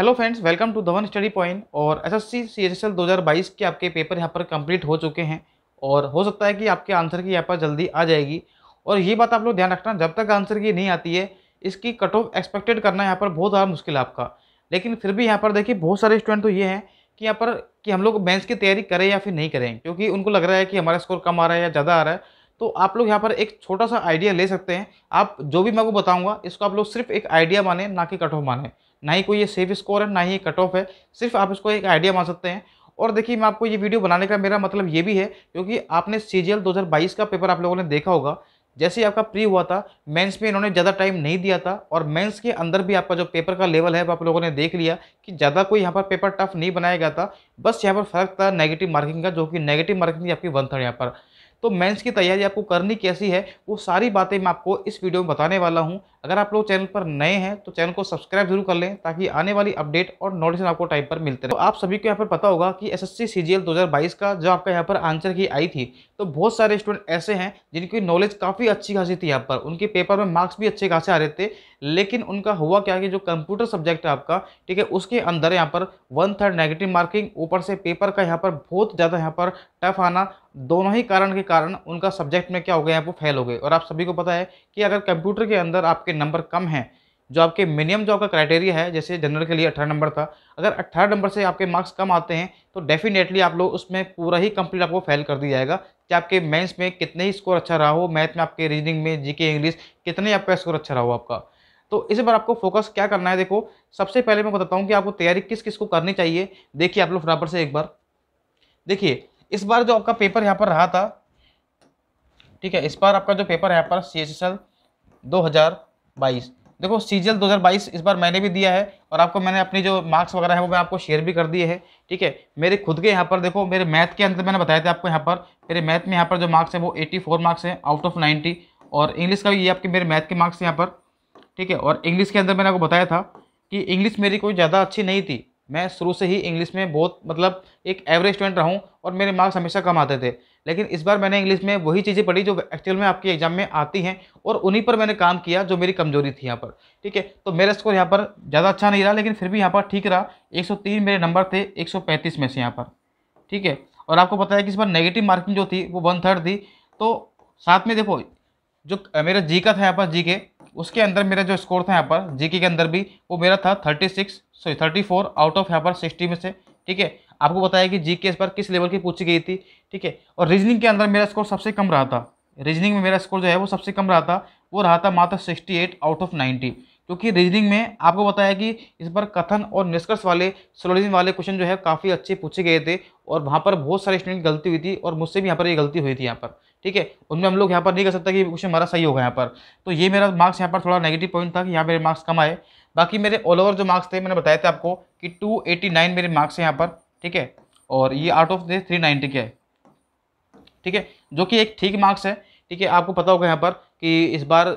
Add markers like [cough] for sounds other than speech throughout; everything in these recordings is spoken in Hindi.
hello friends welcome to Dhawan study point और एसएससी सीएचएसएल 2022 के आपके पेपर यहाँ पर कंप्लीट हो चुके हैं और हो सकता है कि आपके आंसर की यहाँ पर जल्दी आ जाएगी और ये बात आप लोग ध्यान रखना जब तक आंसर की नहीं आती है इसकी कट ऑफ एक्सपेक्टेड करना यहाँ पर बहुत ज़्यादा मुश्किल है आपका लेकिन फिर भी यहाँ पर देखिए बहुत सारे स्टूडेंट तो ये हैं कि यहाँ पर कि हम लोग मेंस की तैयारी करें या फिर नहीं करें क्योंकि उनको लग रहा है कि हमारा स्कोर कम आ रहा है या ज़्यादा आ रहा है तो आप लोग यहाँ पर एक छोटा सा आइडिया ले सकते हैं आप जो भी मैं आपको बताऊँगा इसको आप लोग सिर्फ एक आइडिया माने ना कि कट ऑफ माने ना ही कोई ये सेफ स्कोर है ना ही कट ऑफ है सिर्फ आप इसको एक आइडिया मान सकते हैं और देखिए मैं आपको ये वीडियो बनाने का मेरा मतलब ये भी है क्योंकि आपने सी जी का पेपर आप लोगों ने देखा होगा जैसे ही आपका प्री हुआ था मेंस में इन्होंने ज़्यादा टाइम नहीं दिया था और मेंस के अंदर भी आपका जो पेपर का लेवल है वो आप लोगों ने देख लिया कि ज़्यादा कोई यहाँ पर पेपर टफ नहीं बनाया गया था बस यहाँ पर फर्क था नेगेटिव मार्किंग का जो कि नेगेटिव मार्किंग थी आपकी वन थर्ड यहाँ पर तो मेंस की तैयारी आपको करनी कैसी है वो सारी बातें मैं आपको इस वीडियो में बताने वाला हूँ अगर आप लोग चैनल पर नए हैं तो चैनल को सब्सक्राइब जरूर कर लें ताकि आने वाली अपडेट और नोटिफिकेशन आपको टाइम पर मिलते रहे तो आप सभी को यहाँ पर पता होगा कि एस एस सी 2022 का जो आपका यहाँ पर आंसर की आई थी तो बहुत सारे स्टूडेंट ऐसे हैं जिनकी नॉलेज काफ़ी अच्छी खासी थी यहाँ पर उनके पेपर में मार्क्स भी अच्छे खासे आ रहे थे लेकिन उनका हुआ क्या कि जो कंप्यूटर सब्जेक्ट है आपका ठीक है उसके अंदर यहाँ पर वन थर्ड नेगेटिव मार्किंग ऊपर से पेपर का यहाँ पर बहुत ज़्यादा यहाँ पर टफ आना दोनों ही कारण के कारण उनका सब्जेक्ट में क्या हो गया है वो फेल हो गए और आप सभी को पता है कि अगर कंप्यूटर के अंदर आपके नंबर कम हैं जो आपके मिनिमम जो आपका क्राइटेरिया है जैसे जनरल के लिए अठारह नंबर था अगर अट्ठारह नंबर से आपके मार्क्स कम आते हैं तो डेफिनेटली आप लोग उसमें पूरा ही कंप्लीट आपको फेल कर दिया जाएगा कि आपके मेंस में कितने ही स्कोर अच्छा रहा हो मैथ में आपके रीजनिंग में जीके इंग्लिश कितने आपका स्कोर अच्छा रहा हो आपका तो इस बार आपको फोकस क्या करना है देखो सबसे पहले मैं बताता हूँ कि आपको तैयारी किस किस को करनी चाहिए देखिए आप लोग बराबर से एक बार देखिए इस बार जो आपका पेपर यहाँ पर रहा था ठीक है इस बार आपका जो पेपर यहाँ पर सी एच एस एल दो हज़ार बाईस देखो सी जी एल दो हज़ार बाईस इस बार मैंने भी दिया है और आपको मैंने अपनी जो मार्क्स वगैरह है वो मैं आपको शेयर भी कर दिए हैं ठीक है मेरे खुद के यहाँ पर देखो मेरे मैथ के अंदर मैंने बताया था आपको यहाँ पर मेरे मैथ में यहाँ पर जो मार्क्स हैं वो एट्टी फोर मार्क्स हैं आउट ऑफ नाइन्टी और इंग्लिश का भी ये आपके मेरे मैथ के मार्क्स यहाँ पर ठीक है और इंग्लिश के अंदर मैंने आपको बताया था कि इंग्लिश मेरी कोई ज़्यादा अच्छी नहीं थी मैं शुरू से ही इंग्लिश में बहुत मतलब एक एवरेज स्टूडेंट रहा हूँ और मेरे मार्क्स हमेशा कम आते थे लेकिन इस बार मैंने इंग्लिश में वही चीज़ें पढ़ी जो एक्चुअल में आपके एग्जाम में आती हैं और उन्हीं पर मैंने काम किया जो मेरी कमजोरी थी यहाँ पर ठीक है तो मेरा स्कोर यहाँ पर ज़्यादा अच्छा नहीं रहा लेकिन फिर भी यहाँ पर ठीक रहा 103 मेरे नंबर थे 135 में से यहाँ पर ठीक है और आपको पता है कि इस बार नेगेटिव मार्किंग जो थी वो वन थर्ड थी तो साथ में देखो जो मेरा जी का था यहाँ पर जी के उसके अंदर मेरा जो स्कोर था यहाँ पर जीके के अंदर भी वो मेरा था thirty six sorry thirty four out of यहाँ पर सिक्सटी में से ठीक है आपको बताया कि जी के इस बार किस लेवल की पूछी गई थी ठीक है और रीजनिंग के अंदर मेरा स्कोर सबसे कम रहा था रीजनिंग में मेरा स्कोर जो है वो सबसे कम रहा था वो रहा था मात्र sixty eight out of ninety क्योंकि रीजनिंग में आपको बताया कि इस बार कथन और निष्कर्ष वाले सोलोजिन वाले क्वेश्चन जो है काफ़ी अच्छे पूछे गए थे और वहाँ पर बहुत सारे स्टूडेंट गलती हुई थी और मुझसे भी यहाँ पर ये गलती हुई थी यहाँ पर ठीक है उनमें हम लोग यहाँ पर नहीं कर सकते कि क्वेश्चन हमारा सही होगा यहाँ पर तो ये मेरा मार्क्स यहाँ पर थोड़ा नेगेटिव पॉइंट था कि यहाँ मेरे मार्क्स कम आए बाकी मेरे ऑल ओवर जो मार्क्स थे मैंने बताया था आपको कि 289 मेरे मार्क्स हैं यहाँ पर ठीक है और ये आउट ऑफ दे 390 के ठीक है जो कि एक ठीक मार्क्स है ठीक है आपको पता होगा यहाँ पर कि इस बार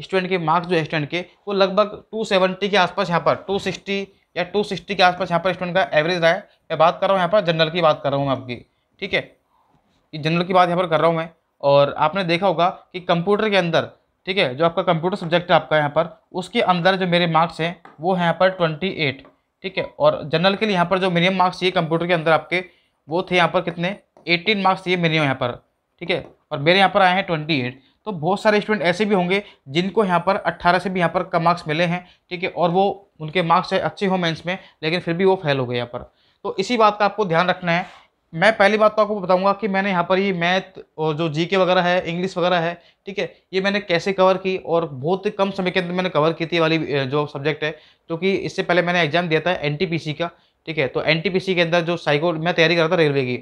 स्टूडेंट के मार्क्स जो है स्टूडेंट के वो लगभग 270 के आसपास यहाँ पर 260 या 260 के आसपास यहाँ पर स्टूडेंट का एवरेज रहा है मैं बात कर रहा हूँ यहाँ पर जनरल की बात कर रहा हूँ मैं आपकी ठीक है ये जनरल की बात यहाँ पर कर रहा हूँ मैं और आपने देखा होगा कि कंप्यूटर के अंदर ठीक है जो आपका कंप्यूटर सब्जेक्ट है आपका यहाँ पर उसके अंदर जो मेरे मार्क्स हैं वो हैं यहाँ पर ट्वेंटी एट ठीक है और जनरल के लिए यहाँ पर जो मिनिमम मार्क्स ये कंप्यूटर के अंदर आपके वो थे यहाँ पर कितने एटीन मार्क्स ये मिनिमम यहाँ पर ठीक है और मेरे यहाँ पर आए हैं ट्वेंटी एट तो बहुत सारे स्टूडेंट ऐसे भी होंगे जिनको यहाँ पर 18 से भी यहाँ पर कम मार्क्स मिले हैं ठीक है और वो उनके मार्क्स अच्छे हों मेंस में लेकिन फिर भी वो फेल हो गए यहाँ पर तो इसी बात का आपको ध्यान रखना है मैं पहली बात तो आपको बताऊंगा कि मैंने यहाँ पर ये मैथ और जो जीके वगैरह है इंग्लिश वगैरह है ठीक है ये मैंने कैसे कवर की और बहुत ही कम समय के अंदर मैंने कवर की थी वाली जो सब्जेक्ट है क्योंकि तो इससे पहले मैंने एग्जाम दिया था एनटीपीसी का ठीक है तो एनटीपीसी के अंदर जो साइको मैं तैयारी कर रहा था रेलवे की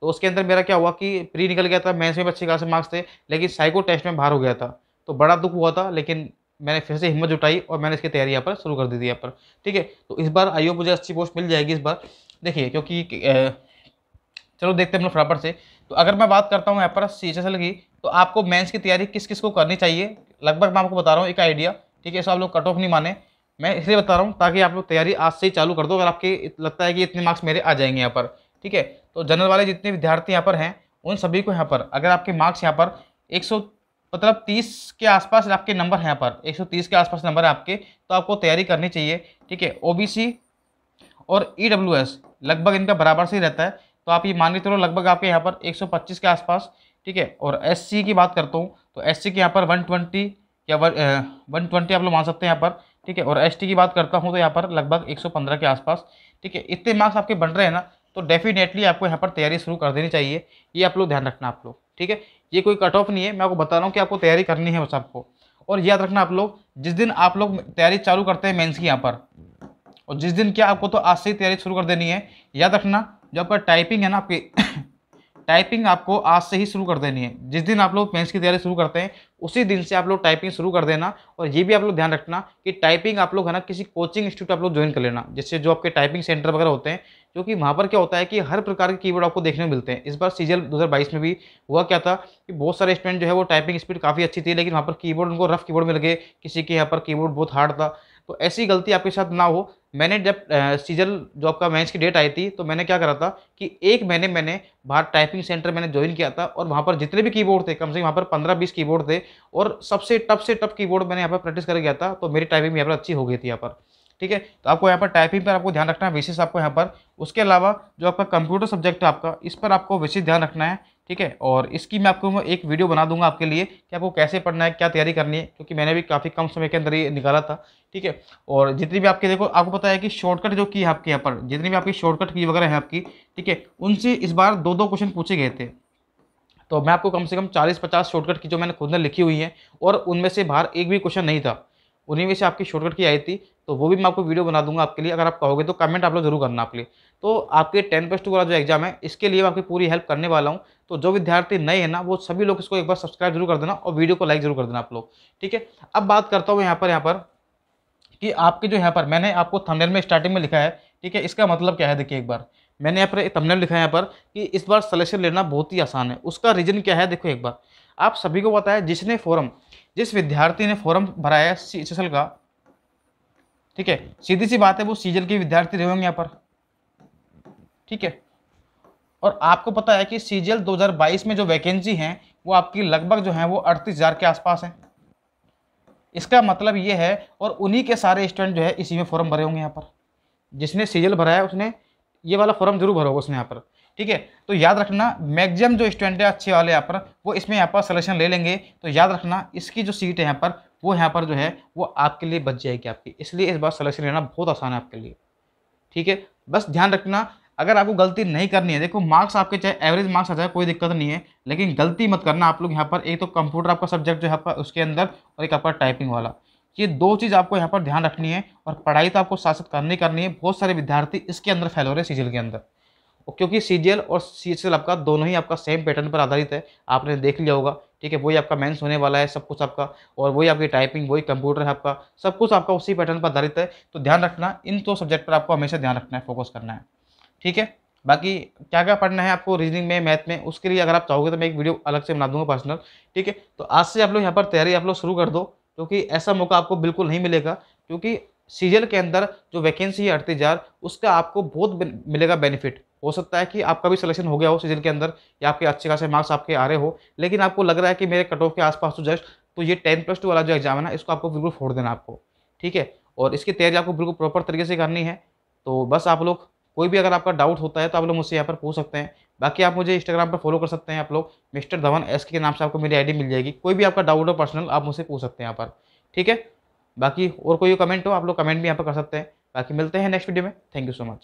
तो उसके अंदर मेरा क्या हुआ कि प्री निकल गया था मैथ्स में अच्छे खासे मार्क्स थे लेकिन साइको टेस्ट में बाहर हो गया था तो बड़ा दुख हुआ था लेकिन मैंने फिर से हिम्मत जुटाई और मैंने इसकी तैयारी यहाँ पर शुरू कर दी थी यहाँ पर ठीक है तो इस बार आई मुझे अच्छी पोस्ट मिल जाएगी इस बार देखिए क्योंकि चलो देखते हैं हम लोग फटाफट से तो अगर मैं बात करता हूँ यहाँ पर सी की तो आपको मेंस की तैयारी किस किस को करनी चाहिए लगभग मैं आपको बता रहा हूँ एक आइडिया ठीक है सो आप लोग कट ऑफ नहीं माने मैं इसलिए बता रहा हूँ ताकि आप लोग तैयारी आज से ही चालू कर दो अगर आपके लगता है कि इतने मार्क्स मेरे आ जाएंगे यहाँ पर ठीक है तो जनरल वाले जितने विद्यार्थी यहाँ पर हैं उन सभी को यहाँ पर अगर आपके मार्क्स यहाँ पर एक मतलब तीस के आसपास आपके नंबर हैं यहाँ पर एक के आसपास नंबर है आपके तो आपको तैयारी करनी चाहिए ठीक है ओ और ई e लगभग इनका बराबर से ही रहता है तो आप ये मान के चलो लगभग आपके यहाँ पर 125 के आसपास ठीक है और एस की बात करता हूँ तो एस के यहाँ पर 120 या वन ट्वेंटी आप लोग मान सकते हैं यहाँ पर ठीक है और एस की बात करता हूँ तो यहाँ पर लगभग 115 के आसपास ठीक है इतने मार्क्स आपके बन रहे हैं ना तो डेफिनेटली आपको यहाँ पर तैयारी शुरू कर देनी चाहिए ये आप लोग ध्यान रखना आप लोग ठीक है ये कोई कट ऑफ नहीं है मैं आपको बता रहा हूँ कि आपको तैयारी करनी है उस आपको और याद रखना आप लोग जिस दिन आप लोग तैयारी चालू करते हैं मेन्स की यहाँ पर और जिस दिन क्या आपको तो आज से ही तैयारी शुरू कर देनी है याद रखना जो आपका टाइपिंग है ना आपकी टाइपिंग [coughs] आपको आज से ही शुरू कर देनी है जिस दिन आप लोग मेंस की तैयारी शुरू करते हैं उसी दिन से आप लोग टाइपिंग शुरू कर देना और ये भी आप लोग ध्यान रखना कि टाइपिंग आप लोग है ना किसी कोचिंग इंस्टीट्यूट आप लोग ज्वाइन कर लेना जिससे जो आपके टाइपिंग सेंटर वगैरह होते हैं क्योंकि वहाँ पर क्या होता है कि हर प्रकार के कीवर्ड आपको देखने में मिलते हैं इस बार सीजल 2022 में भी हुआ क्या था कि बहुत सारे स्टूडेंट जो है वो टाइपिंग स्पीड काफ़ी अच्छी थी लेकिन वहाँ पर कीबोर्ड उनको रफ कीबोर्ड मिल गए किसी के यहाँ पर कीबोर्ड बहुत हार्ड था तो ऐसी गलती आपके साथ ना हो मैंने जब सीजल जो आपका मैच की डेट आई थी तो मैंने क्या करा था कि एक महीने मैंने बाहर टाइपिंग सेंटर मैंने ज्वाइन किया था और वहाँ पर जितने भी कीबोर्ड थे कम से कम वहाँ पर पंद्रह बीस कीबोर्ड थे और सबसे टप से टप कीबोर्ड मैंने यहाँ पर प्रैक्टिस कर गया था तो मेरी टाइपिंग यहाँ पर अच्छी हो गई थी यहाँ पर ठीक है तो आपको यहाँ पर टाइपिंग पर आपको ध्यान रखना है विशेष आपको यहाँ पर उसके अलावा जो आपका कंप्यूटर सब्जेक्ट है आपका इस पर आपको विशेष ध्यान रखना है ठीक है और इसकी मैं आपको एक वीडियो बना दूंगा आपके लिए कि आपको कैसे पढ़ना है क्या तैयारी करनी है क्योंकि मैंने भी काफ़ी कम समय के अंदर ये निकाला था ठीक है और जितनी भी आपके देखो आपको पता है कि शॉर्टकट जो की है आपके यहाँ पर जितनी भी आपकी शॉर्टकट की वगैरह है आपकी ठीक है उनसे इस बार दो दो क्वेश्चन पूछे गए थे तो मैं आपको कम से कम चालीस पचास शॉर्टकट की जो मैंने खुद ने लिखी हुई है और उनमें से बाहर एक भी क्वेश्चन नहीं था उन्हीं में से आपकी शॉर्टकट की आई थी तो वो भी मैं आपको वीडियो बना दूंगा आपके लिए अगर आप कहोगे तो कमेंट आप लोग जरूर करना आपके लिए तो आपके टेन प्लस टू वाला जो एग्जाम है इसके लिए मैं आपकी पूरी हेल्प करने वाला हूँ तो जो विद्यार्थी नए हैं ना वो सभी लोग इसको एक बार सब्सक्राइब जरूर कर देना और वीडियो को लाइक जरूर कर देना आप लोग ठीक है अब बात करता हूँ यहाँ पर यहाँ पर कि आपके जो यहाँ पर मैंने आपको थमनेल में स्टार्टिंग में लिखा है ठीक है इसका मतलब क्या है देखिए एक बार मैंने यहाँ पर थंबनेल लिखा है यहाँ पर कि इस बार सलेक्शन लेना बहुत ही आसान है उसका रीज़न क्या है देखो एक बार आप सभी को पता है जिसने फॉरम जिस विद्यार्थी ने फॉरम भराया सी का ठीक है सीधी सी बात है वो सीजल के विद्यार्थी रहे होंगे यहाँ पर ठीक है और आपको पता है कि सीजल 2022 में जो वैकेंसी हैं वो आपकी लगभग जो हैं वो अड़तीस हज़ार के आसपास हैं इसका मतलब ये है और उन्हीं के सारे स्टूडेंट जो है इसी में फॉर्म भरे होंगे यहाँ पर जिसने सीजल भरा है उसने ये वाला फॉर्म जरूर भरा होगा उसने यहाँ पर ठीक है तो याद रखना मैक्सिमम जो स्टूडेंट है अच्छे वाले यहाँ पर वो इसमें यहाँ पर सलेक्शन ले लेंगे तो याद रखना इसकी जो सीट है यहाँ पर वो यहाँ पर जो है वो आपके लिए बच जाएगी आपकी इसलिए इस बार सलेक्शन लेना बहुत आसान है आपके लिए ठीक है बस ध्यान रखना अगर आपको गलती नहीं करनी है देखो मार्क्स आपके चाहे एवरेज मार्क्स आ जाए कोई दिक्कत नहीं है लेकिन गलती मत करना आप लोग यहाँ पर एक तो कंप्यूटर आपका सब्जेक्ट जो है पर उसके अंदर और एक आपका टाइपिंग वाला ये दो चीज़ आपको यहाँ पर ध्यान रखनी है और पढ़ाई तो आपको साथ साथ करनी करनी है बहुत सारे विद्यार्थी इसके अंदर फैल हो रहे हैं सीजल के अंदर क्योंकि सी और सी आपका दोनों ही आपका सेम पैटर्न पर आधारित है आपने देख लिया होगा ठीक है वही आपका मेंस होने वाला है सब कुछ आपका और वही आपकी टाइपिंग वही कंप्यूटर है आपका सब कुछ आपका उसी पैटर्न पर आधारित है तो ध्यान रखना इन दो तो सब्जेक्ट पर आपको हमेशा ध्यान रखना है फोकस करना है ठीक है बाकी क्या क्या पढ़ना है आपको रीजनिंग में मैथ में उसके लिए अगर आप चाहोगे तो मैं एक वीडियो अलग से बना दूंगा पर्सनल ठीक है तो आज से आप लोग यहाँ पर तैयारी आप लोग शुरू कर दो क्योंकि ऐसा मौका आपको बिल्कुल नहीं मिलेगा क्योंकि सीजल के अंदर जो वैकेंसी है अड़तीस हज़ार उसका आपको बहुत मिलेगा बेनिफिट हो सकता है कि आपका भी सिलेक्शन हो गया हो सीजन के अंदर या आपके अच्छे खासे मार्क्स आपके आ रहे हो लेकिन आपको लग रहा है कि मेरे कट ऑफ के आसपास तो जस्ट तो ये टेन प्लस टू वाला जो एग्जाम है ना इसको आपको बिल्कुल फोड़ देना आपको ठीक है और इसकी तैयारी आपको बिल्कुल प्रॉपर तरीके से करनी है तो बस आप लोग कोई भी अगर आपका डाउट होता है तो आप लोग मुझसे यहाँ पर पूछ सकते हैं बाकी आप मुझे इंस्टाग्राम पर फॉलो कर सकते हैं आप लोग मिस्टर धवन एस के नाम से आपको मेरी आईडी मिल जाएगी कोई भी आपका डाउट हो पर्सनल आप मुझसे पूछ सकते हैं यहाँ पर ठीक है बाकी और कोई कमेंट हो आप लोग कमेंट भी यहाँ पर कर सकते हैं बाकी मिलते हैं नेक्स्ट वीडियो में थैंक यू सो मच